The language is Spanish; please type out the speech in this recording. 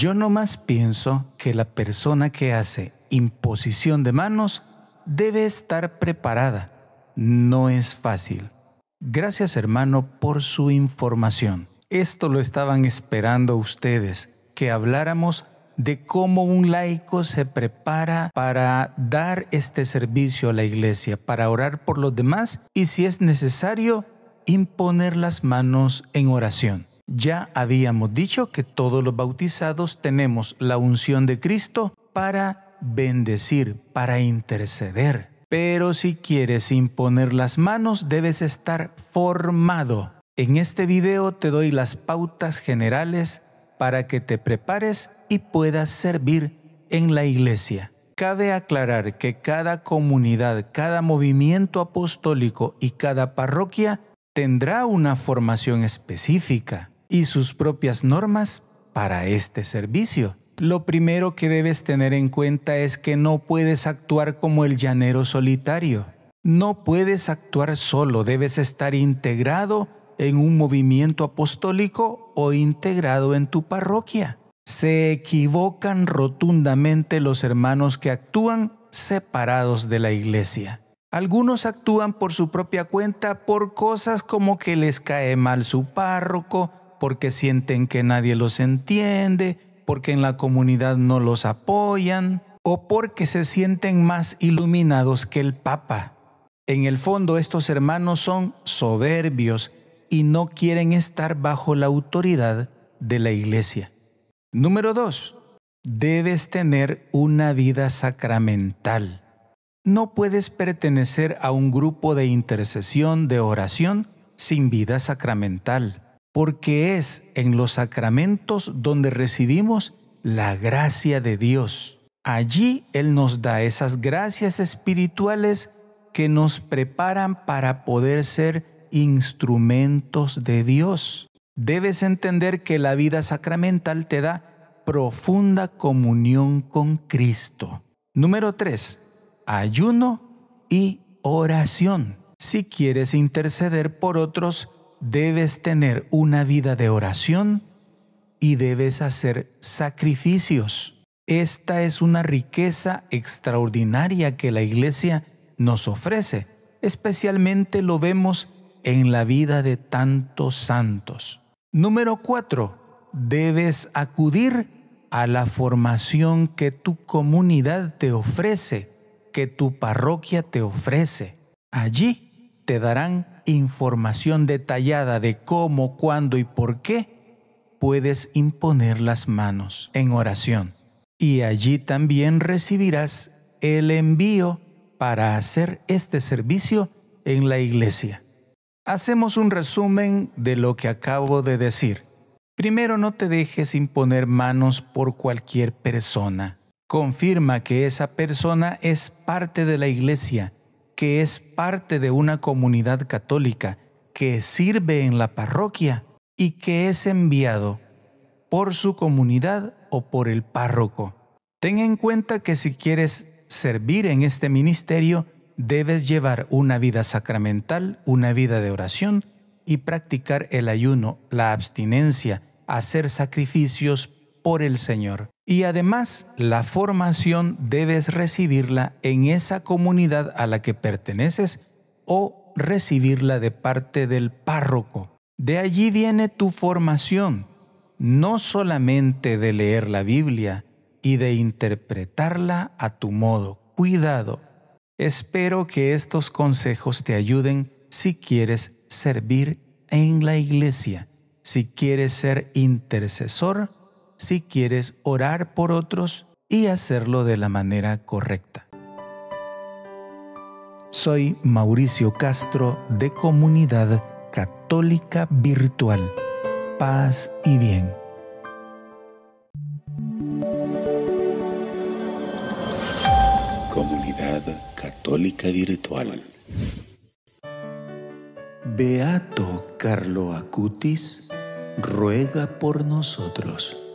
Yo nomás pienso que la persona que hace imposición de manos debe estar preparada. No es fácil. Gracias hermano por su información. Esto lo estaban esperando ustedes, que habláramos de cómo un laico se prepara para dar este servicio a la iglesia, para orar por los demás y si es necesario, imponer las manos en oración. Ya habíamos dicho que todos los bautizados tenemos la unción de Cristo para bendecir, para interceder. Pero si quieres imponer las manos, debes estar formado. En este video te doy las pautas generales para que te prepares y puedas servir en la iglesia. Cabe aclarar que cada comunidad, cada movimiento apostólico y cada parroquia tendrá una formación específica y sus propias normas para este servicio. Lo primero que debes tener en cuenta es que no puedes actuar como el llanero solitario. No puedes actuar solo, debes estar integrado en un movimiento apostólico o integrado en tu parroquia. Se equivocan rotundamente los hermanos que actúan separados de la iglesia. Algunos actúan por su propia cuenta por cosas como que les cae mal su párroco, porque sienten que nadie los entiende, porque en la comunidad no los apoyan o porque se sienten más iluminados que el Papa. En el fondo estos hermanos son soberbios y no quieren estar bajo la autoridad de la iglesia. Número 2. Debes tener una vida sacramental. No puedes pertenecer a un grupo de intercesión, de oración, sin vida sacramental porque es en los sacramentos donde recibimos la gracia de Dios. Allí Él nos da esas gracias espirituales que nos preparan para poder ser instrumentos de Dios. Debes entender que la vida sacramental te da profunda comunión con Cristo. Número 3. Ayuno y oración. Si quieres interceder por otros, debes tener una vida de oración y debes hacer sacrificios. Esta es una riqueza extraordinaria que la iglesia nos ofrece. Especialmente lo vemos en la vida de tantos santos. Número 4. Debes acudir a la formación que tu comunidad te ofrece, que tu parroquia te ofrece. Allí te darán información detallada de cómo, cuándo y por qué, puedes imponer las manos en oración. Y allí también recibirás el envío para hacer este servicio en la iglesia. Hacemos un resumen de lo que acabo de decir. Primero, no te dejes imponer manos por cualquier persona. Confirma que esa persona es parte de la iglesia que es parte de una comunidad católica, que sirve en la parroquia y que es enviado por su comunidad o por el párroco. Ten en cuenta que si quieres servir en este ministerio, debes llevar una vida sacramental, una vida de oración y practicar el ayuno, la abstinencia, hacer sacrificios el Señor. Y además, la formación debes recibirla en esa comunidad a la que perteneces o recibirla de parte del párroco. De allí viene tu formación, no solamente de leer la Biblia y de interpretarla a tu modo. Cuidado. Espero que estos consejos te ayuden si quieres servir en la iglesia, si quieres ser intercesor si quieres orar por otros y hacerlo de la manera correcta. Soy Mauricio Castro de Comunidad Católica Virtual. Paz y bien. Comunidad Católica Virtual. Beato Carlo Acutis ruega por nosotros.